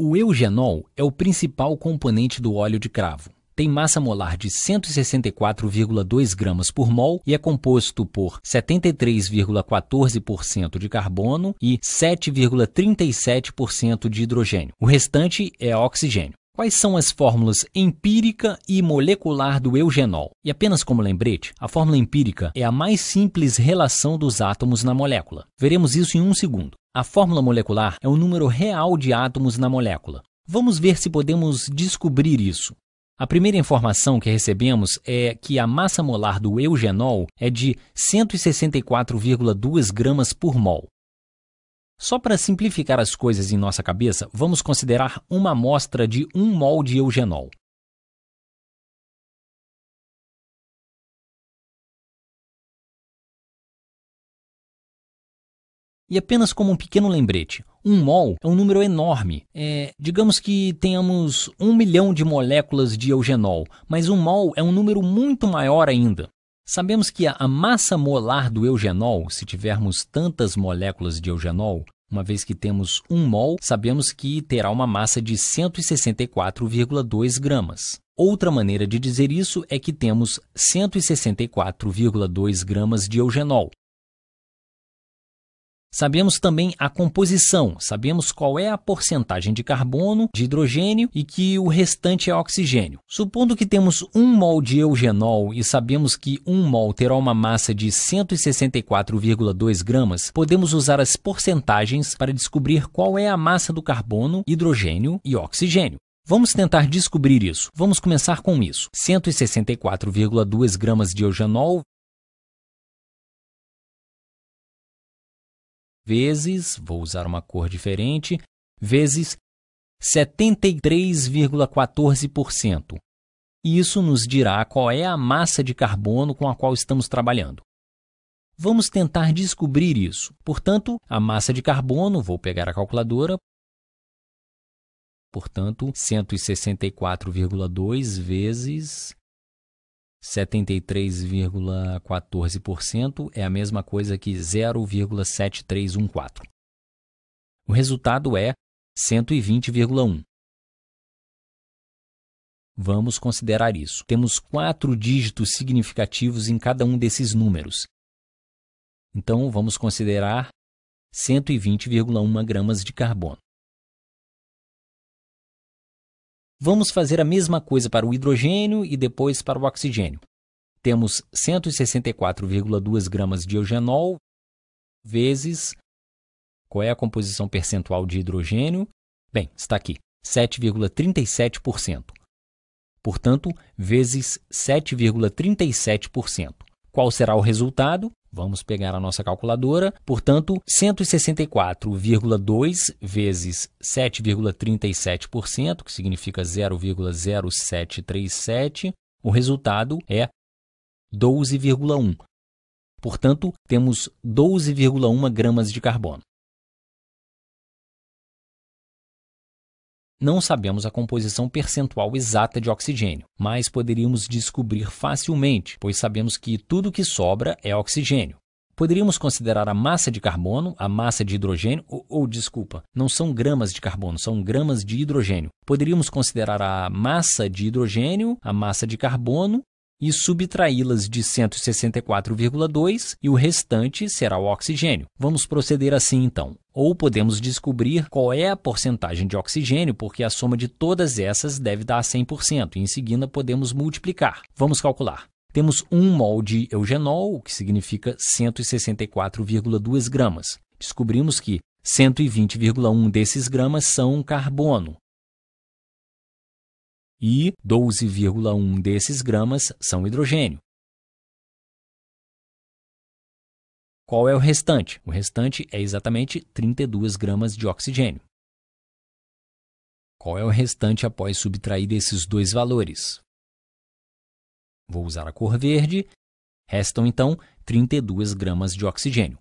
O eugenol é o principal componente do óleo de cravo. Tem massa molar de 164,2 gramas por mol e é composto por 73,14% de carbono e 7,37% de hidrogênio. O restante é oxigênio. Quais são as fórmulas empírica e molecular do eugenol? E apenas como lembrete, a fórmula empírica é a mais simples relação dos átomos na molécula. Veremos isso em um segundo. A fórmula molecular é o número real de átomos na molécula. Vamos ver se podemos descobrir isso. A primeira informação que recebemos é que a massa molar do eugenol é de 164,2 gramas por mol. Só para simplificar as coisas em nossa cabeça, vamos considerar uma amostra de um mol de eugenol. E apenas como um pequeno lembrete, um mol é um número enorme. É, digamos que tenhamos um milhão de moléculas de eugenol, mas um mol é um número muito maior ainda. Sabemos que a massa molar do eugenol, se tivermos tantas moléculas de eugenol, uma vez que temos 1 mol, sabemos que terá uma massa de 164,2 gramas. Outra maneira de dizer isso é que temos 164,2 gramas de eugenol, Sabemos também a composição, sabemos qual é a porcentagem de carbono, de hidrogênio e que o restante é oxigênio. Supondo que temos 1 mol de eugenol e sabemos que 1 mol terá uma massa de 164,2 gramas, podemos usar as porcentagens para descobrir qual é a massa do carbono, hidrogênio e oxigênio. Vamos tentar descobrir isso. Vamos começar com isso. 164,2 gramas de eugenol vezes, vou usar uma cor diferente, vezes 73,14%. Isso nos dirá qual é a massa de carbono com a qual estamos trabalhando. Vamos tentar descobrir isso. Portanto, a massa de carbono, vou pegar a calculadora, portanto, 164,2 vezes 73,14% é a mesma coisa que 0,7314. O resultado é 120,1. Vamos considerar isso. Temos quatro dígitos significativos em cada um desses números. Então, vamos considerar 120,1 gramas de carbono. Vamos fazer a mesma coisa para o hidrogênio e depois para o oxigênio. Temos 164,2 gramas de eugenol vezes. Qual é a composição percentual de hidrogênio? Bem, está aqui, 7,37%. Portanto, vezes 7,37%. Qual será o resultado? Vamos pegar a nossa calculadora. Portanto, 164,2 vezes 7,37%, que significa 0,0737, o resultado é 12,1. Portanto, temos 12,1 gramas de carbono. Não sabemos a composição percentual exata de oxigênio, mas poderíamos descobrir facilmente, pois sabemos que tudo que sobra é oxigênio. Poderíamos considerar a massa de carbono, a massa de hidrogênio, ou, ou desculpa, não são gramas de carbono, são gramas de hidrogênio. Poderíamos considerar a massa de hidrogênio, a massa de carbono e subtraí-las de 164,2 e o restante será o oxigênio. Vamos proceder assim então. Ou podemos descobrir qual é a porcentagem de oxigênio, porque a soma de todas essas deve dar 100%, e em seguida podemos multiplicar. Vamos calcular. Temos 1 mol de eugenol, o que significa 164,2 gramas. Descobrimos que 120,1 desses gramas são carbono, e 12,1 desses gramas são hidrogênio. Qual é o restante? O restante é exatamente 32 gramas de oxigênio. Qual é o restante após subtrair esses dois valores? Vou usar a cor verde. Restam então 32 gramas de oxigênio.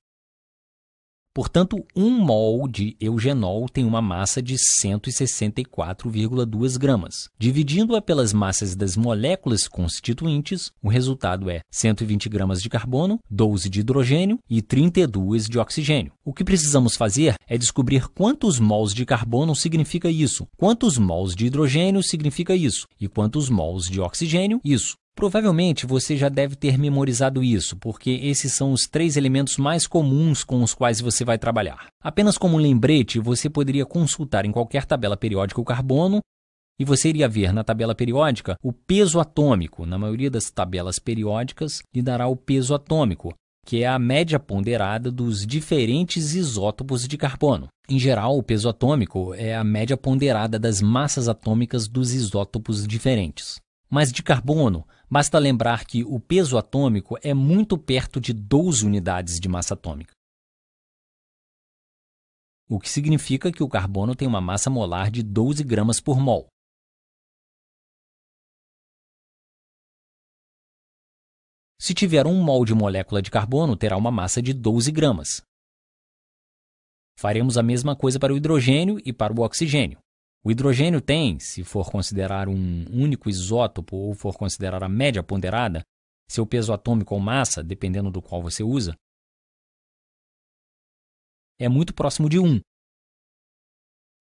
Portanto, um mol de eugenol tem uma massa de 164,2 gramas. Dividindo-a pelas massas das moléculas constituintes, o resultado é 120 gramas de carbono, 12 de hidrogênio e 32 de oxigênio. O que precisamos fazer é descobrir quantos mols de carbono significa isso, quantos mols de hidrogênio significa isso e quantos mols de oxigênio isso. Provavelmente você já deve ter memorizado isso, porque esses são os três elementos mais comuns com os quais você vai trabalhar. Apenas como um lembrete, você poderia consultar em qualquer tabela periódica o carbono e você iria ver na tabela periódica o peso atômico. Na maioria das tabelas periódicas, lhe dará o peso atômico, que é a média ponderada dos diferentes isótopos de carbono. Em geral, o peso atômico é a média ponderada das massas atômicas dos isótopos diferentes. Mas de carbono, Basta lembrar que o peso atômico é muito perto de 12 unidades de massa atômica, o que significa que o carbono tem uma massa molar de 12 gramas por mol. Se tiver um mol de molécula de carbono, terá uma massa de 12 gramas. Faremos a mesma coisa para o hidrogênio e para o oxigênio. O hidrogênio tem, se for considerar um único isótopo ou for considerar a média ponderada, seu peso atômico ou massa, dependendo do qual você usa, é muito próximo de 1.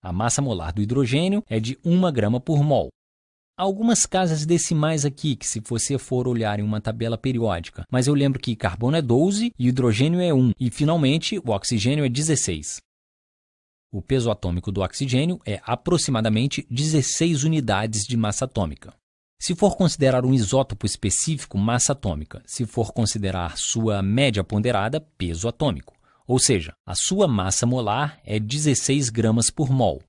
A massa molar do hidrogênio é de 1 grama por mol. Há algumas casas decimais aqui que, se você for olhar em uma tabela periódica, mas eu lembro que carbono é 12 e hidrogênio é 1, e finalmente o oxigênio é 16. O peso atômico do oxigênio é aproximadamente 16 unidades de massa atômica. Se for considerar um isótopo específico, massa atômica, se for considerar sua média ponderada, peso atômico, ou seja, a sua massa molar é 16 gramas por mol.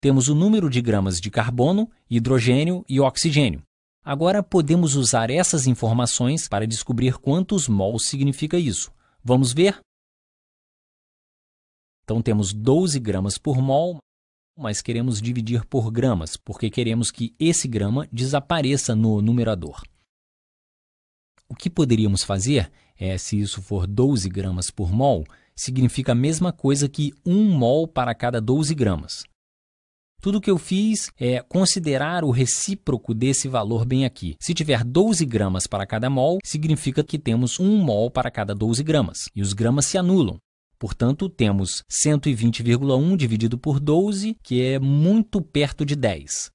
Temos o número de gramas de carbono, hidrogênio e oxigênio. Agora podemos usar essas informações para descobrir quantos mols significa isso. Vamos ver? Então temos 12 gramas por mol, mas queremos dividir por gramas, porque queremos que esse grama desapareça no numerador. O que poderíamos fazer é, se isso for 12 gramas por mol, significa a mesma coisa que 1 mol para cada 12 gramas. Tudo o que eu fiz é considerar o recíproco desse valor bem aqui. Se tiver 12 gramas para cada mol, significa que temos 1 mol para cada 12 gramas, e os gramas se anulam. Portanto, temos 120,1 dividido por 12, que é muito perto de 10.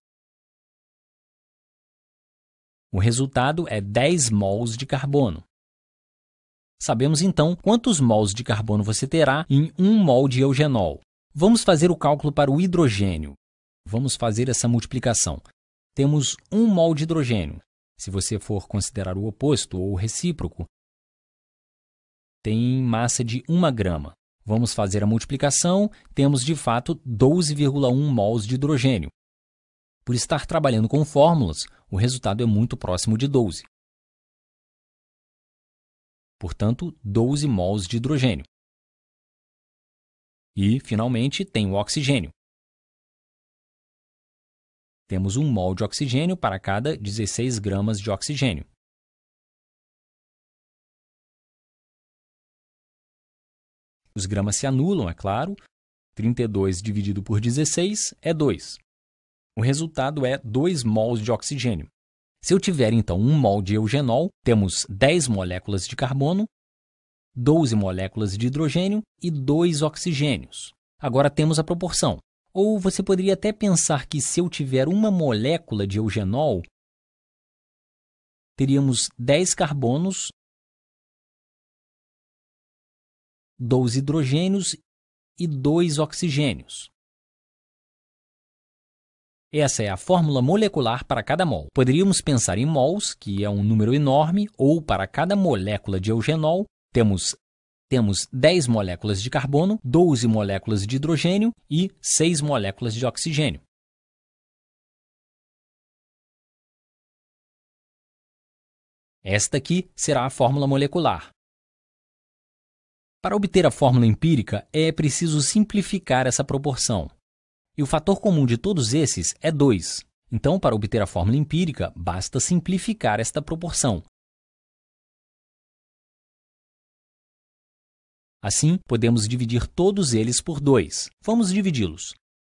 O resultado é 10 mols de carbono. Sabemos então quantos mols de carbono você terá em 1 mol de eugenol. Vamos fazer o cálculo para o hidrogênio. Vamos fazer essa multiplicação. Temos 1 mol de hidrogênio. Se você for considerar o oposto ou o recíproco, tem massa de 1 grama. Vamos fazer a multiplicação, temos de fato 12,1 mols de hidrogênio. Por estar trabalhando com fórmulas, o resultado é muito próximo de 12. Portanto, 12 mols de hidrogênio. E, finalmente, tem o oxigênio. Temos 1 mol de oxigênio para cada 16 gramas de oxigênio. Os gramas se anulam, é claro. 32 dividido por 16 é 2. O resultado é 2 mols de oxigênio. Se eu tiver então 1 mol de eugenol, temos 10 moléculas de carbono, 12 moléculas de hidrogênio e 2 oxigênios. Agora temos a proporção. Ou você poderia até pensar que se eu tiver uma molécula de eugenol, teríamos 10 carbonos dois hidrogênios e dois oxigênios. Essa é a fórmula molecular para cada mol. Poderíamos pensar em mols, que é um número enorme, ou para cada molécula de eugenol, temos, temos 10 moléculas de carbono, 12 moléculas de hidrogênio e 6 moléculas de oxigênio. Esta aqui será a fórmula molecular. Para obter a fórmula empírica, é preciso simplificar essa proporção. E o fator comum de todos esses é 2. Então, para obter a fórmula empírica, basta simplificar esta proporção. Assim, podemos dividir todos eles por 2. Vamos dividi-los.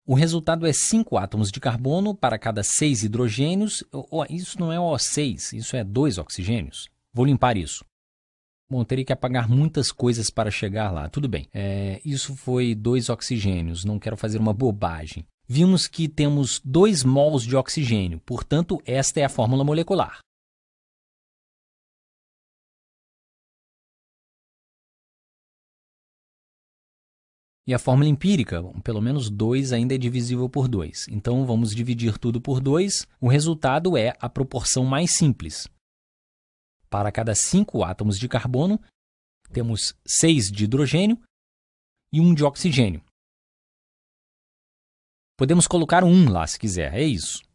O resultado é 5 átomos de carbono para cada 6 hidrogênios. Oh, isso não é O6, isso é 2 oxigênios. Vou limpar isso. Bom, teria que apagar muitas coisas para chegar lá. Tudo bem. É, isso foi dois oxigênios. Não quero fazer uma bobagem. Vimos que temos dois mols de oxigênio, portanto, esta é a fórmula molecular. E a fórmula empírica, bom, pelo menos 2 ainda é divisível por 2. Então vamos dividir tudo por 2. O resultado é a proporção mais simples, para cada cinco átomos de carbono, temos seis de hidrogênio e um de oxigênio. Podemos colocar um lá se quiser, é isso.